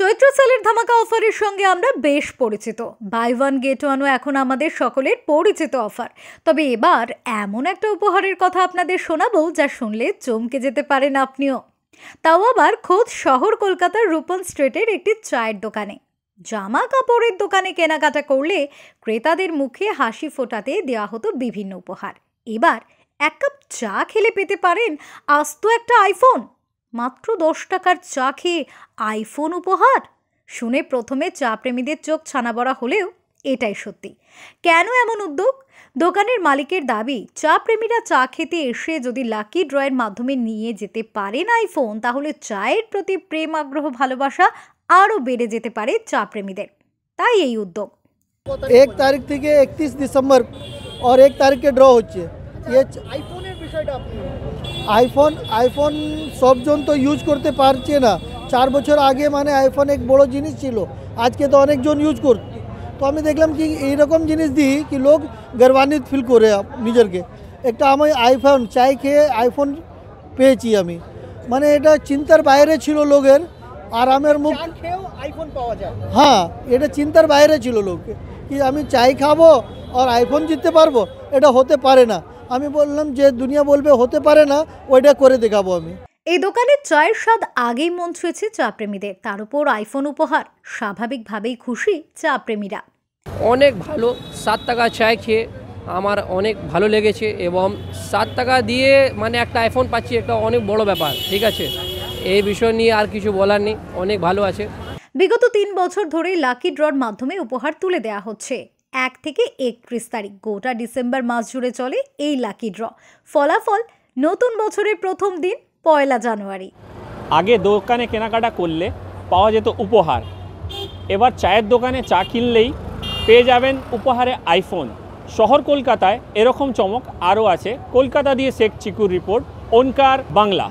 চৈত্র সেলের ধামাকা অফারের সঙ্গে আমরা বেশ পরিচিত বাই ওয়ান গেট ওয়ানও এখন আমাদের সকলের পরিচিত অফার তবে এবার এমন একটা উপহারের কথা আপনাদের শোনাবো যা শুনলে চমকে যেতে পারেন আপনিও তাও আবার খোদ শহর কলকাতার রূপন স্ট্রিটের একটি চায়ের দোকানে জামা কাপড়ের দোকানে কেনাকাটা করলে ক্রেতাদের মুখে হাসি ফোটাতে দেওয়া হতো বিভিন্ন উপহার এবার এক কাপ চা খেলে পেতে পারেন আস্ত একটা আইফোন মাত্র দশ টাকার চা খেয়ে আইফোন উপহার শুনে প্রথমে চা প্রেমীদের চোখ ছানাবড়া হলেও এটাই সত্যি কেন এমন উদ্যোগ দোকানের মালিকের দাবি চা প্রেমীরা চা খেতে এসে যদি লাকি ড্রয়ের মাধ্যমে নিয়ে যেতে পারেন আইফোন তাহলে চায়ের প্রতি প্রেম আগ্রহ ভালোবাসা আরও বেড়ে যেতে পারে চা প্রেমীদের তাই এই উদ্যোগ এক তারিখ থেকে একত্রিশ ডিসেম্বর আর এক তারিখে ড্র হচ্ছে আইফোন আচ্ছা, ইয়ে আইফোন সবজন তো ইউজ করতে পারছে না চার বছর আগে মানে আইফোন এক বড় জিনিস ছিল আজকে তো অনেকজন ইউজ কর তো আমি দেখলাম কি এইরকম জিনিস দিই কি লোক গর্বান্বিত ফিল করে নিজেরকে একটা আমি আইফোন চাই খেয়ে আইফোন পেয়েছি আমি মানে এটা চিন্তার বাইরে ছিল লোকের আর আমার মুখ আইফোন পাওয়া যায় হ্যাঁ এটা চিন্তার বাইরে ছিল লোককে কি আমি চাই খাবো আর আইফোন জিততে পারবো এটা হতে পারে না আমি বললাম যে দুনিয়া বলবে হতে পারে না ওইটা করে দেখাবো আমি এই দোকানে চায়ের স্বাদ আগেই মন ছুঁয়েছে চা প্রেমীদের তার উপর আইফোন উপহার স্বাভাবিকভাবেই খুশি চা প্রেমীরা অনেক ভালো সাত টাকা চায় খেয়ে আমার অনেক ভালো লেগেছে এবং সাত টাকা দিয়ে মানে একটা আইফোন পাচ্ছি এটা অনেক বড় ব্যাপার ঠিক আছে এই বিষয় নিয়ে আর কিছু বলার নেই অনেক ভালো আছে বিগত তিন বছর ধরে লাকি ড্রর মাধ্যমে উপহার তুলে দেয়া হচ্ছে এক থেকে একত্রিশ তারিখ গোটা ডিসেম্বর মাস জুড়ে চলে এই লাকি ড্র ফলাফল নতুন বছরের প্রথম দিন পয়লা জানুয়ারি আগে দোকানে কেনাকাটা করলে পাওয়া যেত উপহার এবার চায়ের দোকানে চা কিনলেই পেয়ে যাবেন উপহারে আইফোন শহর কলকাতায় এরকম চমক আরও আছে কলকাতা দিয়ে শেখ চিকুর রিপোর্ট ওনকার বাংলা